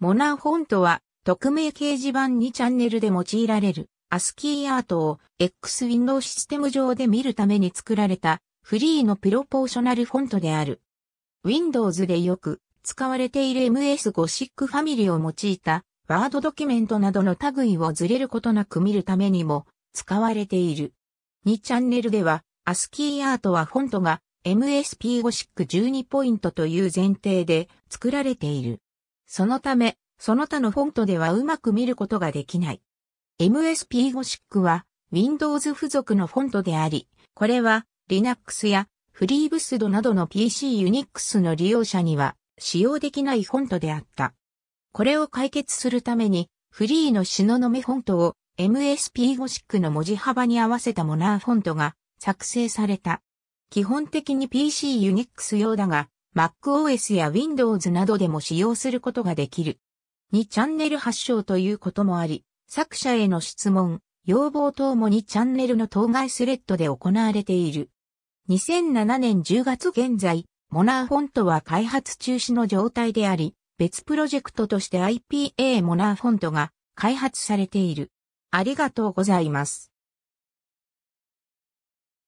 モナーフォントは、匿名掲示板にチャンネルで用いられる、アスキーアートを X ウィンドウシステム上で見るために作られた、フリーのプロポーショナルフォントである。Windows でよく使われている MS ゴシックファミリーを用いた、ワードドキュメントなどの類をずれることなく見るためにも、使われている。2チャンネルでは、アスキーアートはフォントが MSP ゴシック12ポイントという前提で作られている。そのため、その他のフォントではうまく見ることができない。MSP ゴシックは Windows 付属のフォントであり、これは Linux や FreeBSD などの PC Unix の利用者には使用できないフォントであった。これを解決するために、フリーのシノノメフォントを MSP ゴシックの文字幅に合わせたモナーフォントが作成された。基本的に PC Unix 用だが、MacOS や Windows などでも使用することができる。2チャンネル発祥ということもあり、作者への質問、要望等も2チャンネルの当該スレッドで行われている。2007年10月現在、モナーフォントは開発中止の状態であり、別プロジェクトとして IPA モナーフォントが開発されている。ありがとうございます。